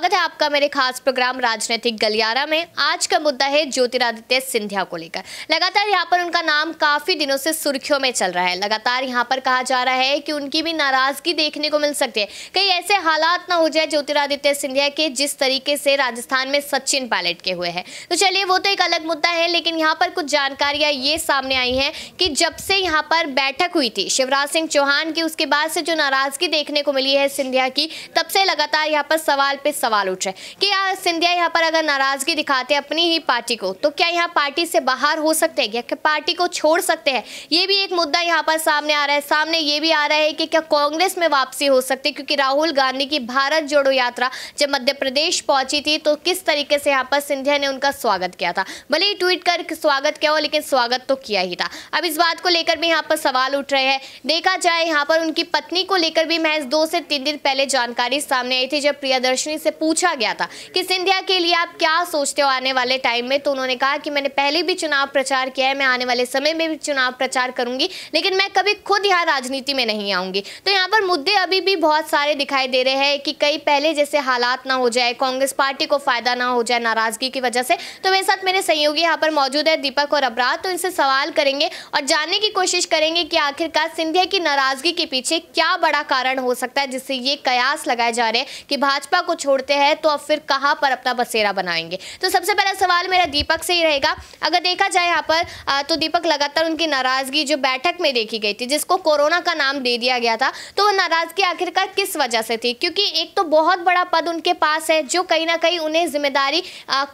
स्वागत है आपका मेरे खास प्रोग्राम राजनीतिक गलियारा में आज का मुद्दा है ज्योतिरादित्य सिंधिया को लेकर लगातार यहाँ पर उनका नाम काफी दिनों से सुर्खियों में चल रहा है लगातार यहाँ पर कहा जा रहा है कि उनकी भी नाराजगी देखने को मिल सकती है कई ऐसे हालात ना हो जाए ज्योतिरादित्य सिंधिया के जिस तरीके से राजस्थान में सचिन पायलट के हुए हैं तो चलिए वो तो एक अलग मुद्दा है लेकिन यहाँ पर कुछ जानकारियां ये सामने आई है कि जब से यहाँ पर बैठक हुई थी शिवराज सिंह चौहान की उसके बाद से जो नाराजगी देखने को मिली है सिंधिया की तब से लगातार यहाँ पर सवाल पे सवाल सवाल उठ रहे हैं कि यार सिंधिया यहाँ पर अगर नाराजगी दिखाते हैं अपनी ही पार्टी को तो क्या यहाँ पार्टी से बाहर हो सकते हैं क्या पार्टी को छोड़ सकते हैं ये भी एक मुद्दा यहाँ पर सामने आ रहा है सामने ये भी आ रहा है कि क्या कांग्रेस में वापसी हो सकती है क्योंकि राहुल गांधी की भारत जोड़ो यात्रा जब मध्य प्रदेश पहुंची थी तो किस तरीके से यहाँ पर सिंधिया ने उनका स्वागत किया था भले ही ट्वीट कर स्वागत किया हो लेकिन स्वागत तो किया ही था अब इस बात को लेकर भी यहाँ पर सवाल उठ रहे हैं देखा जाए यहाँ पर उनकी पत्नी को लेकर भी महज दो से तीन दिन पहले जानकारी सामने आई थी जब प्रियादर्शनी से पूछा गया था कि सिंधिया के लिए आप क्या सोचते हो आने वाले टाइम में तो उन्होंने कहा कि मैंने पहले भी चुनाव प्रचार किया है मैं आने वाले समय में भी चुनाव प्रचार करूंगी लेकिन मैं कभी खुद यहाँ राजनीति में नहीं आऊंगी तो यहाँ पर मुद्दे अभी भी बहुत सारे दिखाई दे रहे हैं कि कई पहले जैसे हालात ना हो जाए कांग्रेस पार्टी को फायदा ना हो जाए नाराजगी की वजह से तो मेरे साथ मेरे सहयोगी यहाँ पर मौजूद है दीपक और अबराज तो इनसे सवाल करेंगे और जानने की कोशिश करेंगे कि आखिरकार सिंधिया की नाराजगी के पीछे क्या बड़ा कारण हो सकता है जिससे ये कयास लगाए जा रहे हैं कि भाजपा को छोड़ छोड़ते हैं तो अब फिर कहाँ पर अपना बसेरा बनाएंगे तो सबसे पहला सवाल मेरा दीपक से ही रहेगा अगर देखा जाए यहाँ पर तो दीपक लगातार उनकी नाराज़गी जो बैठक में देखी गई थी जिसको कोरोना का नाम दे दिया गया था तो वो नाराज़गी आखिरकार किस वजह से थी क्योंकि एक तो बहुत बड़ा पद उनके पास है जो कहीं ना कहीं उन्हें जिम्मेदारी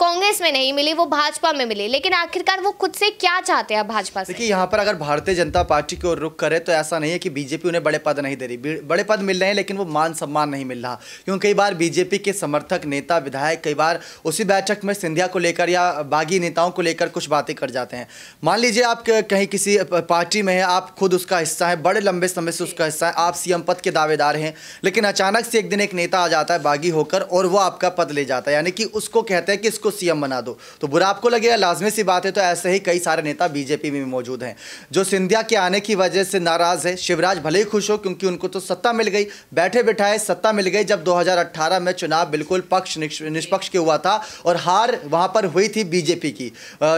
कांग्रेस में नहीं मिली वो भाजपा में मिली लेकिन आखिरकार वो खुद से क्या चाहते हैं भाजपा से देखिए यहाँ पर अगर भारतीय जनता पार्टी की ओर रुख करे तो ऐसा नहीं है कि बीजेपी उन्हें बड़े पद नहीं दे रही बड़े पद मिल रहे हैं लेकिन वो मान सम्मान नहीं मिल रहा क्योंकि कई बार बीजेपी के समर्थक नेता विधायक कई बार उसी बैठक में सिंधिया को लेकर या बागी नेताओं को लेकर कुछ बातें कर जाते हैं मान लीजिए आप कहीं किसी पार्टी में हैं आप खुद उसका हिस्सा है बड़े लंबे समय से उसका हिस्सा है आप सीएम पद के दावेदार हैं लेकिन अचानक से एक दिन एक नेता आ जाता है बागी होकर और वो आपका पद ले जाता है यानी कि उसको कहते हैं कि इसको सीएम बना दो तो बुरा आपको लगेगा लाजमी सी बात है तो ऐसे ही कई सारे नेता बीजेपी में मौजूद हैं जो सिंधिया के आने की वजह से नाराज है शिवराज भले ही खुश हो क्योंकि उनको तो सत्ता मिल गई बैठे बैठाए सत्ता मिल गई जब दो में चुनाव बिल्कुल पक्ष निष्पक्ष के हुआ था और हार वहां पर हुई थी बीजेपी की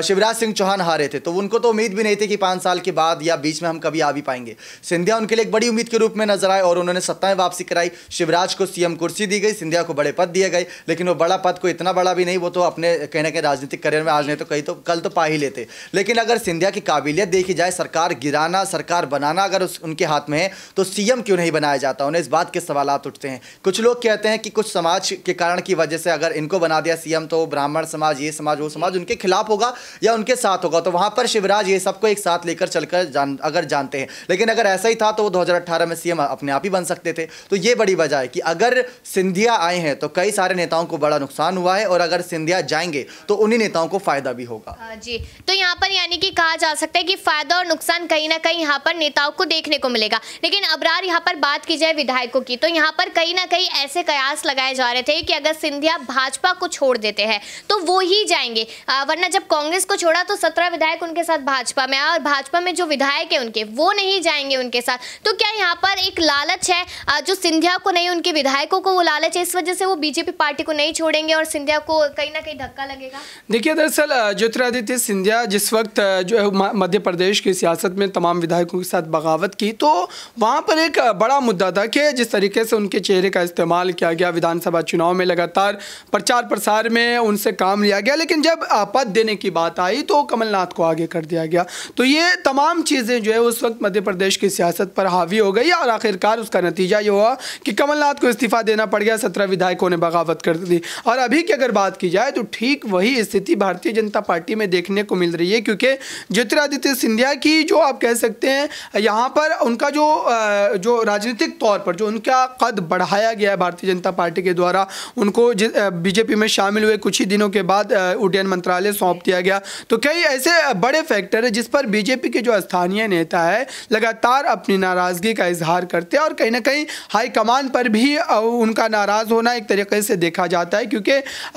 शिवराज सिंह चौहान हारे थे तो उनको तो उम्मीद भी नहीं थी कि पांच साल के बाद या बीच में हम कभी आ भी पाएंगे सिंधिया उनके लिए एक बड़ी उम्मीद के रूप में नजर आए और उन्होंने सत्ता में वापसी कराई शिवराज को सीएम कुर्सी दी गई सिंधिया को बड़े पद दिए गए लेकिन वो बड़ा पद को इतना बड़ा भी नहीं वो तो अपने कहने के राजनीतिक करियर में आज नहीं तो कही तो कल तो पा ही लेते लेकिन अगर सिंधिया की काबिलियत देखी जाए सरकार गिराना सरकार बनाना अगर उनके हाथ में है तो सीएम क्यों नहीं बनाया जाता उन्हें इस बात के सवाल उठते हैं कुछ लोग कहते हैं कि कुछ समाज के कारण की वजह से अगर इनको बना दिया सीएम तो ब्राह्मण समाज ये समाज वो समाज उनके खिलाफ होगा या उनके साथ होगा तो वहां पर शिवराज ये सबको एक साथ लेकर चलकर जान अगर जानते हैं लेकिन अगर ऐसा ही था तो वो 2018 में सीएम अपने आप ही बन सकते थे तो ये बड़ी वजह है कि अगर सिंधिया आए हैं तो कई सारे नेताओं को बड़ा नुकसान हुआ है और अगर सिंधिया जाएंगे तो उन्हीं नेताओं को फायदा भी होगा जी तो यहाँ पर यानी कि कहा जा सकता है कि फायदा और नुकसान कहीं ना कहीं यहाँ पर नेताओं को देखने को मिलेगा लेकिन अबरार यहाँ पर बात की जाए विधायकों की तो यहाँ पर कहीं ना कहीं ऐसे कयास लगाए जा रहे थे थे कि अगर सिंधिया भाजपा को छोड़ देते हैं तो वो ही जाएंगे आ, वरना जब कांग्रेस को छोड़ा तो सत्रह विधायक उनके साथ भाजपा में आया और भाजपा में जो विधायक है उनके वो नहीं जाएंगे उनके साथ तो क्या यहाँ पर एक लालच है जो सिंधिया को नहीं उनके विधायकों को वो लालच है इस वजह से वो बीजेपी पार्टी को नहीं छोड़ेंगे और सिंधिया को कहीं ना कहीं धक्का लगेगा देखिए दरअसल ज्योतिरादित्य सिंधिया जिस वक्त जो है मध्य प्रदेश की सियासत में तमाम विधायकों के साथ बगावत की तो वहाँ पर एक बड़ा मुद्दा था कि जिस तरीके से उनके चेहरे का इस्तेमाल किया गया विधानसभा चुनाव चुनाव में लगातार प्रचार प्रसार में उनसे काम लिया गया लेकिन जब पद देने की बात आई तो कमलनाथ को आगे कर दिया गया तो ये तमाम चीज़ें जो है उस वक्त मध्य प्रदेश की सियासत पर हावी हो गई और आखिरकार उसका नतीजा ये हुआ कि कमलनाथ को इस्तीफा देना पड़ गया सत्रह विधायकों ने बगावत कर दी और अभी की अगर बात की जाए तो ठीक वही स्थिति भारतीय जनता पार्टी में देखने को मिल रही है क्योंकि ज्योतिरादित्य सिंधिया की जो आप कह सकते हैं यहाँ पर उनका जो जो राजनीतिक तौर पर जो उनका कद बढ़ाया गया है भारतीय जनता पार्टी के द्वारा उनको बीजेपी में शामिल हुए कुछ ही दिनों के बाद उड्डयन मंत्रालय सौंप दिया गया तो कई ऐसे बड़े फैक्टर है जिस पर बीजेपी के जो स्थानीय नेता है लगातार अपनी नाराज़गी का इजहार करते हैं और कहीं ना कहीं हाईकमान पर भी उनका नाराज़ होना एक तरीके से देखा जाता है क्योंकि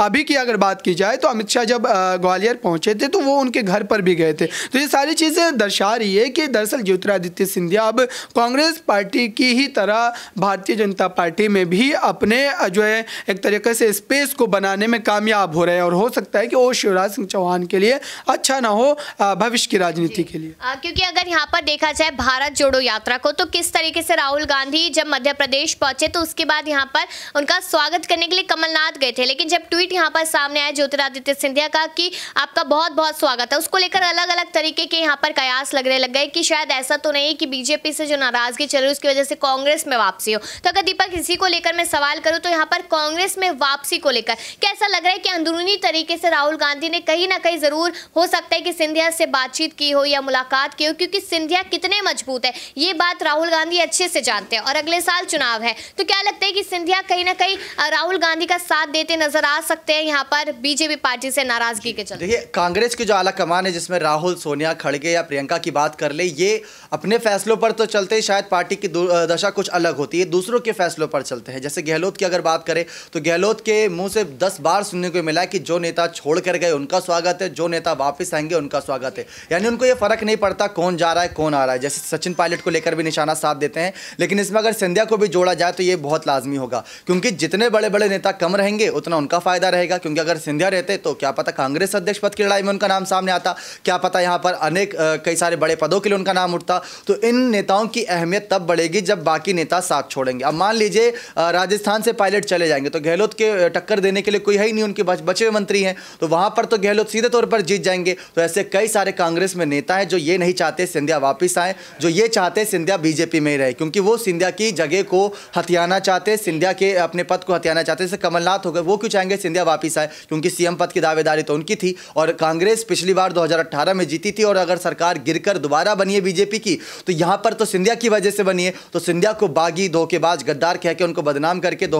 अभी की अगर बात की जाए तो अमित शाह जब ग्वालियर पहुंचे थे तो वो उनके घर पर भी गए थे तो ये सारी चीज़ें दर्शा रही है कि दरअसल ज्योतिरादित्य सिंधिया अब कांग्रेस पार्टी की ही तरह भारतीय जनता पार्टी में भी अपने जो है एक तरीके से स्पेस को बनाने में कामयाब हो रहे हैं और हो सकता है कि वो शिवराज सिंह चौहान के लिए अच्छा ना हो भविष्य की राजनीति के लिए आ, क्योंकि अगर यहाँ पर देखा जाए भारत जोड़ो यात्रा को तो किस तरीके से राहुल गांधी जब मध्य प्रदेश पहुंचे तो उसके बाद यहाँ पर उनका स्वागत करने के लिए कमलनाथ गए थे लेकिन जब ट्वीट यहाँ पर सामने आया ज्योतिरादित्य सिंधिया का कि आपका बहुत बहुत स्वागत है उसको लेकर अलग अलग तरीके के यहाँ पर कयास लगने लग गए कि शायद ऐसा तो नहीं कि बीजेपी से जो नाराजगी चल रही है उसकी वजह से कांग्रेस में वापसी हो तो अगर दीपक इसी को लेकर मैं सवाल करूँ तो यहाँ पर कांग्रेस में वापसी को लेकर कैसा लग रहा है कि अंदरूनी तरीके से राहुल गांधी ने कहीं ना कहीं जरूर हो सकता है कि सिंधिया से बातचीत की हो या मुलाकात की हो क्योंकि सिंधिया कितने मजबूत है ये बात राहुल गांधी अच्छे से जानते हैं और अगले साल चुनाव है तो क्या लगता है कि सिंधिया कहीं ना कहीं राहुल गांधी का साथ देते नजर आ सकते हैं यहाँ पर बीजेपी पार्टी से नाराजगी के चलते कांग्रेस की जो आला कमान है जिसमें राहुल सोनिया खड़गे या प्रियंका की बात कर ले ये अपने फैसलों पर तो चलते शायद पार्टी की दशा कुछ अलग होती है दूसरों के फैसलों पर चलते हैं जैसे गहलोत की अगर बात करें तो गहलोत के मुंह से दस बार सुनने को मिला कि जो नेता छोड़ कर गए उनका स्वागत है जो नेता वापस आएंगे उनका स्वागत है यानी उनको ये फ़र्क नहीं पड़ता कौन जा रहा है कौन आ रहा है जैसे सचिन पायलट को लेकर भी निशाना साथ देते हैं लेकिन इसमें अगर सिंधिया को भी जोड़ा जाए तो ये बहुत लाजमी होगा क्योंकि जितने बड़े बड़े नेता कम रहेंगे उतना उनका फ़ायदा रहेगा क्योंकि अगर सिंधिया रहते तो क्या पता कांग्रेस अध्यक्ष पद की लड़ाई में उनका नाम सामने आता क्या पता यहाँ पर अनेक कई सारे बड़े पदों के लिए उनका नाम उठता तो इन नेताओं की अहमियत तब बढ़ेगी जब बाकी नेता साथ छोड़ेंगे अब मान लीजिए राजस्थान से पायलट चले जाएंगे जाएंगे तो गहलोत के टक्कर देने के लिए कोई है ही नहीं उनके बच, बचे हुए मंत्री हैं तो वहां पर तो गहलोत सीधे तौर पर जीत जाएंगे तो ऐसे कई सारे कांग्रेस में नेता हैं जो ये नहीं चाहते सिंधिया वापस आए जो ये चाहते सिंधिया बीजेपी में ही रहे क्योंकि वो सिंधिया की जगह को हथियाना चाहते सिंधिया के अपने पद को हथियाना चाहते जैसे कमलनाथ हो गए वो क्यों चाहेंगे सिंधिया वापिस आए क्योंकि सीएम पद की दावेदारी तो उनकी थी और कांग्रेस पिछली बार दो में जीती थी और अगर सरकार गिर दोबारा बनी है बीजेपी की तो यहाँ पर तो सिंधिया की वजह से बनी है तो सिंधिया को बागी धोखेबाज गद्दार कहकर उनको बदनाम करके दो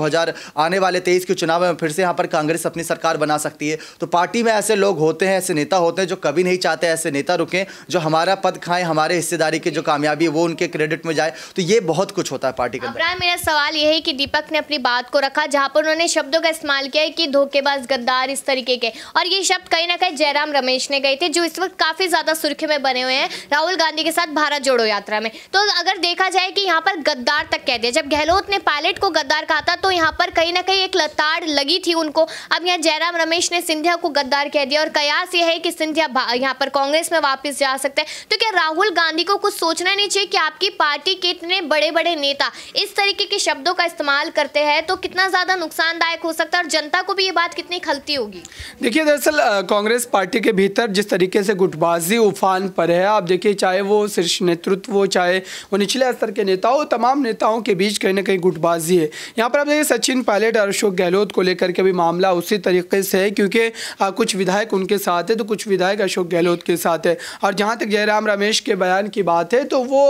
आने वाले तेईस के चुनाव में फिर से यहाँ पर कांग्रेस अपनी सरकार बना सकती है तो पार्टी में ऐसे लोग होते हैं ऐसे नेता होते हैं जो कभी नहीं चाहते ऐसे नेता रुकें जो हमारा पद खाएं हमारे हिस्सेदारी की जो कामयाबी वो उनके क्रेडिट में जाए तो ये बहुत कुछ होता है पार्टी का मेरा सवाल यह है कि दीपक ने अपनी बात को रखा जहाँ पर उन्होंने शब्दों का इस्तेमाल किया है कि धोखेबाज गद्दार इस तरीके के और ये शब्द कहीं ना कहीं जयराम रमेश ने गए थे जो इस वक्त काफी ज्यादा सुर्खी में बने हुए हैं राहुल गांधी के साथ भारत जोड़ो यात्रा में तो अगर देखा जाए कि यहाँ पर गद्दार तक कह दिया जब गहलोत ने पायलट को गद्दार कहा था तो यहाँ पर कहीं ना ना कहीं एक लताड़ लगी थी उनको अब यहाँ जयराम रमेश ने सिंधिया को गद्दार कह दिया और कयास ये है कि सिंधिया यहाँ पर कांग्रेस में वापस जा सकते हैं तो क्या राहुल गांधी को कुछ सोचना नहीं चाहिए कि आपकी पार्टी के इतने बड़े बड़े नेता इस तरीके के शब्दों का इस्तेमाल करते हैं तो कितना ज़्यादा नुकसानदायक हो सकता है और जनता को भी ये बात कितनी खलती होगी देखिए दरअसल कांग्रेस पार्टी के भीतर जिस तरीके से गुटबाजी उफान पर है आप देखिए चाहे वो शीर्ष नेतृत्व हो चाहे वो निचले स्तर के नेता हो तमाम नेताओं के बीच कहीं ना कहीं गुटबाजी है यहाँ पर आप देखिए सचिन पायलट क्रिकेटर अशोक गहलोत को लेकर के भी मामला उसी तरीके से है क्योंकि कुछ विधायक उनके साथ है तो कुछ विधायक अशोक गहलोत के साथ है और जहाँ तक जयराम रमेश के बयान की बात है तो वो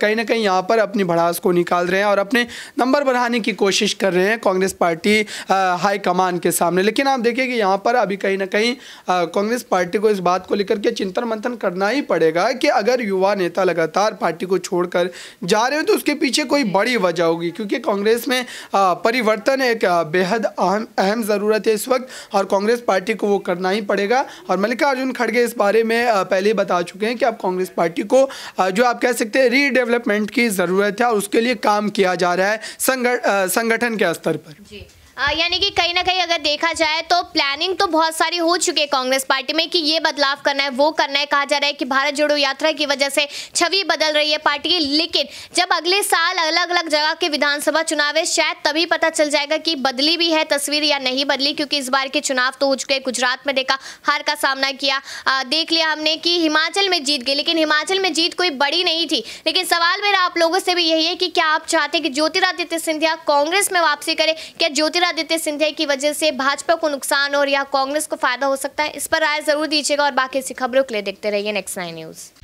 कहीं ना कहीं यहाँ पर अपनी भड़ास को निकाल रहे हैं और अपने नंबर बढ़ाने की कोशिश कर रहे हैं कांग्रेस पार्टी हाईकमान के सामने लेकिन आप देखिए कि यहाँ पर अभी कहीं ना कहीं कांग्रेस पार्टी को इस बात को लेकर के चिंतन मंथन करना ही पड़ेगा कि अगर युवा नेता लगातार पार्टी को छोड़कर जा रहे हो तो उसके पीछे कोई बड़ी वजह होगी क्योंकि कांग्रेस में परिवर्तन एक बेहद अहम अहम ज़रूरत है इस वक्त और कांग्रेस पार्टी को वो करना ही पड़ेगा और मल्लिकार्जुन खड़गे इस बारे में पहले ही बता चुके हैं कि आप कांग्रेस पार्टी को जो आप कह सकते हैं रीडेवलपमेंट की ज़रूरत है और उसके लिए काम किया जा रहा है संगठन के स्तर पर जी यानी कि कहीं ना कहीं अगर देखा जाए तो प्लानिंग तो बहुत सारी हो चुकी है कांग्रेस पार्टी में कि ये बदलाव करना है वो करना है कहा जा रहा है कि भारत जोड़ो यात्रा की वजह से छवि बदल रही है पार्टी की लेकिन जब अगले साल अलग अलग जगह के विधानसभा चुनाव है शायद तभी पता चल जाएगा कि बदली भी है तस्वीर या नहीं बदली क्योंकि इस बार के चुनाव तो हो चुके हैं गुजरात में देखा हार का सामना किया देख लिया हमने कि हिमाचल में जीत गई लेकिन हिमाचल में जीत कोई बड़ी नहीं थी लेकिन सवाल मेरा आप लोगों से भी यही है कि क्या आप चाहते कि ज्योतिरादित्य सिंधिया कांग्रेस में वापसी करें क्या ज्योतिरा ज्योतिरादित्य सिंधिया की वजह से भाजपा को नुकसान और या कांग्रेस को फायदा हो सकता है इस पर राय जरूर दीजिएगा और बाकी ऐसी खबरों के लिए देखते रहिए नेक्स्ट नाइन न्यूज़